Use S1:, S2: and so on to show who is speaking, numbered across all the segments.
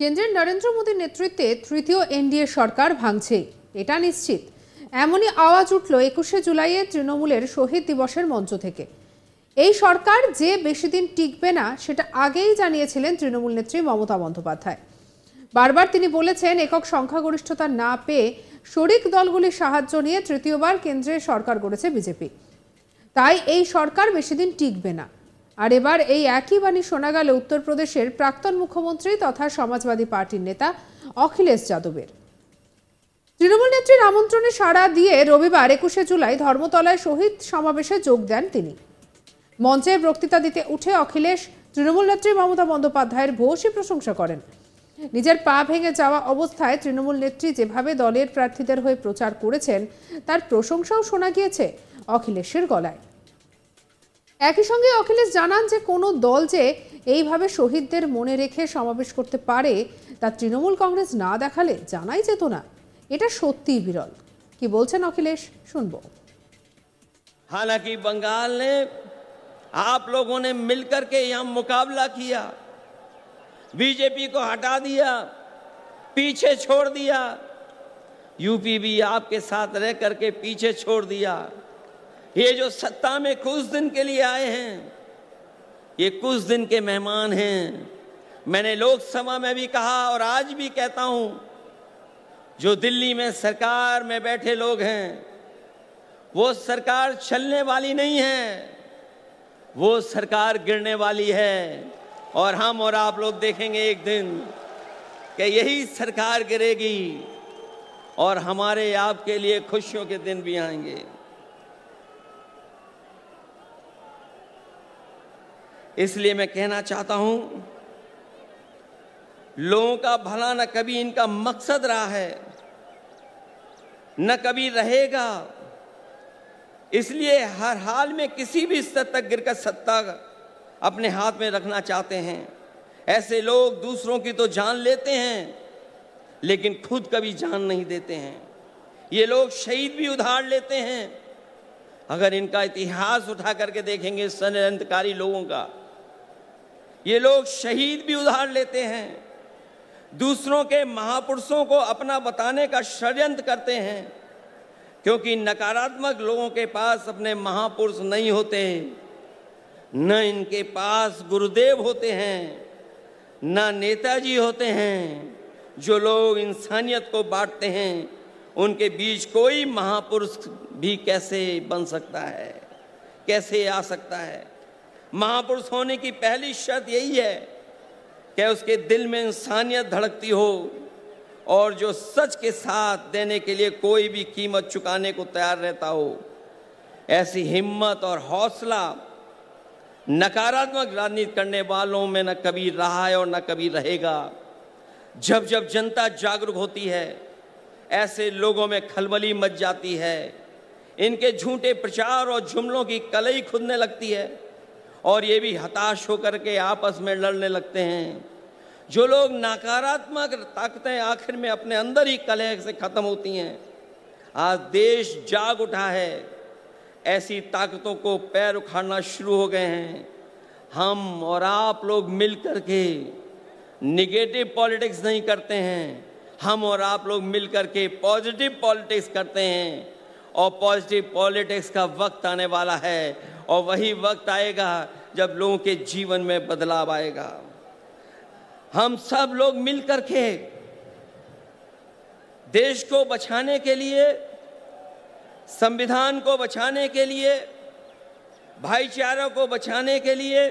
S1: কেন্দ্রের নরেন্দ্র মোদীর নেতৃত্বে তৃতীয় এনডিএ সরকার ভাঙছে এটা নিশ্চিত এমনই আওয়াজ উঠল একুশে জুলাইয়ে তৃণমূলের শহীদ দিবসের মঞ্চ থেকে এই সরকার যে বেশি দিন টিকবে না সেটা আগেই জানিয়েছিলেন তৃণমূল নেত্রী মমতা বন্দ্যোপাধ্যায় বারবার তিনি বলেছেন একক সংখ্যাগরিষ্ঠতা না পেয়ে শরিক দলগুলির সাহায্য নিয়ে তৃতীয়বার কেন্দ্রে সরকার করেছে বিজেপি তাই এই সরকার বেশি দিন টিকবে না আর এবার এই একই বাণী শোনা গেল উত্তরপ্রদেশের প্রাক্তন মুখ্যমন্ত্রী তথা সমাজবাদী পার্টির নেতা অখিলেশ যাদবের তৃণমূল নেত্রীর আমন্ত্রণে সাড়া দিয়ে রবিবার একুশে জুলাই ধর্মতলায় শহীদ সমাবেশে যোগ দেন তিনি মঞ্চে বক্তৃতা দিতে উঠে অখিলেশ তৃণমূল নেত্রী মমতা বন্দ্যোপাধ্যায়ের ভূয়সী প্রশংসা করেন নিজের পা ভেঙে যাওয়া অবস্থায় তৃণমূল নেত্রী যেভাবে দলের প্রার্থীদের হয়ে প্রচার করেছেন তার প্রশংসাও শোনা গিয়েছে অখিলেশের গলায় একই সঙ্গে অখিলেশ জানান যে কোনো দল যে এইভাবে শহীদদের মনে রেখে সমাবেশ করতে পারে তা তৃণমূল কংগ্রেস না দেখালে জানাই যেত না এটা সত্যিই বিরল কি বলছেন অখিলেশ শুনব
S2: হালাকি बंगाल ने आप लोगों ने मिलकर के यहाँ मुकाबला किया बीजेपी को हटा दिया पीछे छोड़ दिया यूपी भी आपके साथ रह करके ये जो सत्ता में कुछ दिन के लिए आए हैं ये कुछ दिन के मेहमान हैं मैंने लोकसभा में भी कहा और आज भी कहता हूं जो दिल्ली में सरकार में बैठे लोग हैं वो सरकार चलने वाली नहीं है वो सरकार गिरने वाली है और हम और आप लोग देखेंगे एक दिन कि यही सरकार गिरेगी और हमारे आपके लिए खुशियों के दिन भी आएंगे इसलिए मैं कहना चाहता हूं लोगों का भला न कभी इनका मकसद रहा है न कभी रहेगा इसलिए हर हाल में किसी भी स्तर तक गिरकर सत्ता अपने हाथ में रखना चाहते हैं ऐसे लोग दूसरों की तो जान लेते हैं लेकिन खुद कभी जान नहीं देते हैं ये लोग शहीद भी उधार लेते हैं अगर इनका इतिहास उठा करके देखेंगे सनकारी लोगों का ये लोग शहीद भी उधार लेते हैं दूसरों के महापुरुषों को अपना बताने का षड्यंत्र करते हैं क्योंकि नकारात्मक लोगों के पास अपने महापुरुष नहीं होते न इनके पास गुरुदेव होते हैं न नेताजी होते हैं जो लोग इंसानियत को बांटते हैं उनके बीच कोई महापुरुष भी कैसे बन सकता है कैसे आ सकता है महापुरुष होने की पहली शर्त यही है कि उसके दिल में इंसानियत धड़कती हो और जो सच के साथ देने के लिए कोई भी कीमत चुकाने को तैयार रहता हो ऐसी हिम्मत और हौसला नकारात्मक राजनीति करने वालों में न कभी रहा है और न कभी रहेगा जब जब जनता जागरूक होती है ऐसे लोगों में खलबली मच जाती है इनके झूठे प्रचार और जुमलों की कलई खुदने लगती है और ये भी हताश होकर के आपस में लड़ने लगते हैं जो लोग नकारात्मक ताकतें आखिर में अपने अंदर ही कलह से ख़त्म होती हैं आज देश जाग उठा है ऐसी ताकतों को पैर उखाड़ना शुरू हो गए हैं हम और आप लोग मिल कर के निगेटिव पॉलिटिक्स नहीं करते हैं हम और आप लोग मिल कर के पॉजिटिव पॉलिटिक्स करते हैं और पॉजिटिव पॉलिटिक्स का वक्त आने वाला है और वही वक्त आएगा जब लोगों के जीवन में बदलाव आएगा हम सब लोग मिलकर के देश को बचाने के लिए संविधान को बचाने के लिए भाईचारा को बचाने के लिए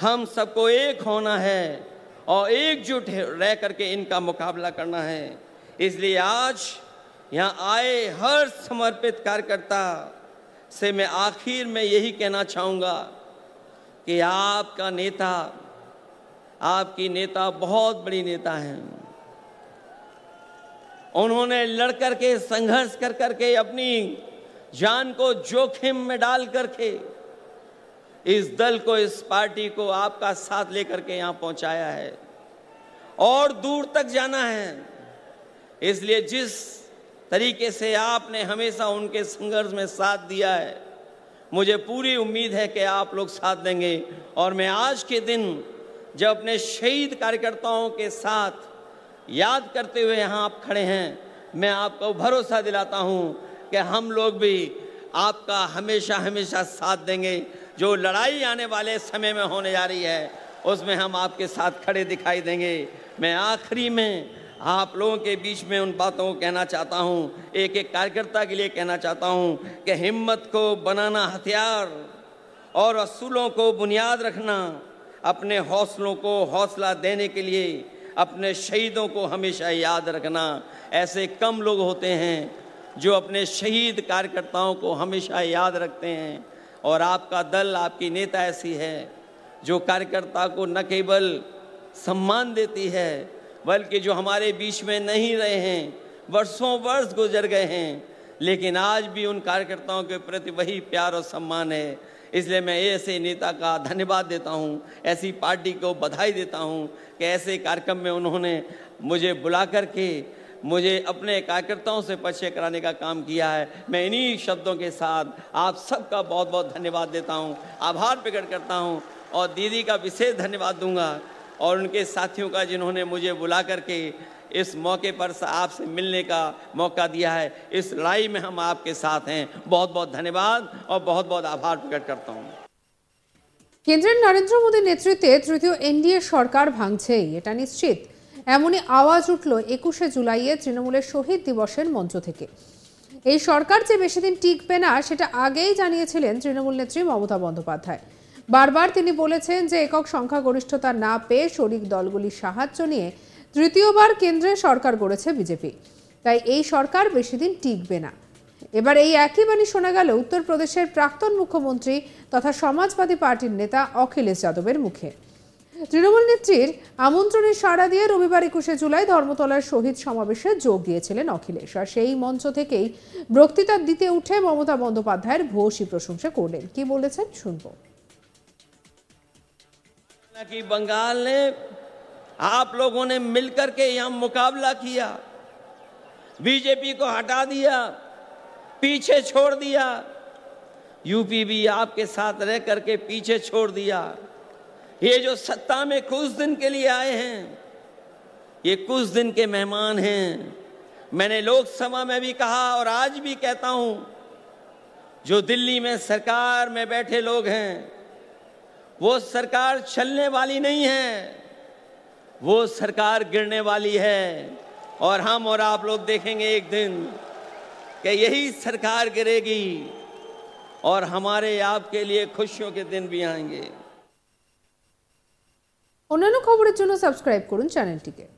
S2: हम सबको एक होना है और एकजुट रह करके इनका मुकाबला करना है इसलिए आज यहाँ आए हर समर्पित कार्यकर्ता से मैं आखिर में यही कहना चाहूँगा कि आपका नेता आपकी नेता बहुत बड़ी नेता हैं उन्होंने लड़ कर के संघर्ष कर कर के अपनी जान को जोखिम में डाल करके इस दल को इस पार्टी को आपका साथ लेकर के यहाँ पहुँचाया है और दूर तक जाना है इसलिए जिस तरीके से आपने हमेशा उनके संघर्ष में साथ दिया है मुझे पूरी उम्मीद है कि आप लोग साथ देंगे और मैं आज के दिन जब अपने शहीद कार्यकर्ताओं के साथ याद करते हुए यहाँ आप खड़े हैं मैं आपको भरोसा दिलाता हूँ कि हम लोग भी आपका हमेशा हमेशा साथ देंगे जो लड़ाई आने वाले समय में होने जा रही है उसमें हम आपके साथ खड़े दिखाई देंगे मैं आखिरी में आप लोगों के बीच में उन बातों को कहना चाहता हूँ एक एक कार्यकर्ता के लिए कहना चाहता हूँ कि हिम्मत को बनाना हथियार और असूलों को बुनियाद रखना अपने हौसलों को हौसला देने के लिए अपने शहीदों को हमेशा याद रखना ऐसे कम लोग होते हैं जो अपने शहीद कार्यकर्ताओं को हमेशा याद रखते हैं और आपका दल आपकी नेता ऐसी है जो कार्यकर्ता को न केवल सम्मान देती है बल्कि जो हमारे बीच में नहीं रहे हैं वर्षों वर्ष गुजर गए हैं लेकिन आज भी उन कार्यकर्ताओं के प्रति वही प्यार और सम्मान है इसलिए मैं ऐसे नेता का धन्यवाद देता हूँ ऐसी पार्टी को बधाई देता हूँ कि ऐसे कार्यक्रम में उन्होंने मुझे बुला करके मुझे अपने कार्यकर्ताओं से परिचय कराने का काम किया है मैं इन्हीं शब्दों के साथ आप सबका बहुत बहुत धन्यवाद देता हूँ आभार प्रकट करता हूँ और दीदी का विशेष धन्यवाद दूंगा और उनके साथियों का जिन्होंने मुझे बुला करके इस मौके पर आपसे मिलने का मौका दिया है इस लड़ाई में हम आपके साथ हैं बहुत बहुत धन्यवाद और बहुत बहुत आभार प्रकट करता हूँ
S1: কেন্দ্রের নরেন্দ্র মোদীর নেতৃত্বে তৃতীয় এনডিএ সরকার ভাঙছেই এটা নিশ্চিত এমনই আওয়াজ উঠল একুশে জুলাইয়ে তৃণমূলের শহীদ দিবসের মঞ্চ থেকে এই সরকার যে বেশি দিন টিকবে না সেটা আগেই জানিয়েছিলেন তৃণমূল নেত্রী মমতা বন্দ্যোপাধ্যায় বারবার তিনি বলেছেন যে একক সংখ্যাগরিষ্ঠতা না পেয়ে শরিক দলগুলির সাহায্য নিয়ে তৃতীয়বার কেন্দ্রে সরকার গড়েছে বিজেপি তাই এই সরকার বেশি দিন টিকবে না এবার এই একই বাণী শোনা গেল উত্তরপ্রদেশের প্রাক্তন মুখ্যমন্ত্রী তথা সমাজবাদী পার্টির নেতা অখিলেশ যাদবের মুখে তৃণমূল নেত্রীর আমন্ত্রণে সাড়া দিয়ে রবিবার একুশে জুলাই ধর্মতলার শহীদ সমাবেশে যোগ দিয়েছিলেন অখিলেশ আর সেই মঞ্চ থেকেই বক্তৃতা দিতে উঠে মমতা বন্দ্যোপাধ্যায়ের ভূয়সী প্রশংসা করলেন কি বলেছেন শুনবো
S2: कि बंगाल ने आप लोगों ने मिलकर के यहां मुकाबला किया बीजेपी को हटा दिया पीछे छोड़ दिया यूपी भी आपके साथ रह करके पीछे छोड़ दिया ये जो सत्ता में कुछ दिन के लिए आए हैं ये कुछ दिन के मेहमान हैं मैंने लोकसभा में भी कहा और आज भी कहता हूं जो दिल्ली में सरकार में बैठे लोग हैं वो सरकार चलने वाली नहीं है वो सरकार गिरने वाली है और हम और आप लोग देखेंगे एक दिन कि यही सरकार गिरेगी और हमारे आपके लिए खुशियों के दिन भी आएंगे
S1: অন্যান্য খবরের सब्सक्राइब সাবস্ক্রাইব चैनल टीके